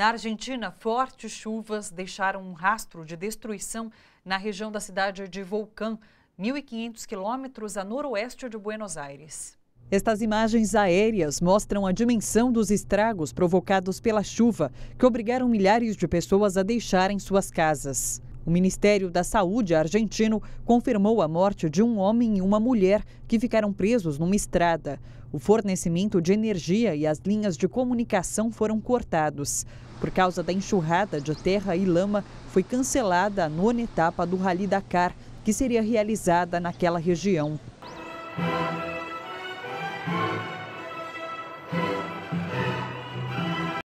Na Argentina, fortes chuvas deixaram um rastro de destruição na região da cidade de Volcán, 1.500 quilômetros a noroeste de Buenos Aires. Estas imagens aéreas mostram a dimensão dos estragos provocados pela chuva, que obrigaram milhares de pessoas a deixarem suas casas. O Ministério da Saúde argentino confirmou a morte de um homem e uma mulher que ficaram presos numa estrada. O fornecimento de energia e as linhas de comunicação foram cortados. Por causa da enxurrada de terra e lama, foi cancelada a nona etapa do Rally Dakar, que seria realizada naquela região.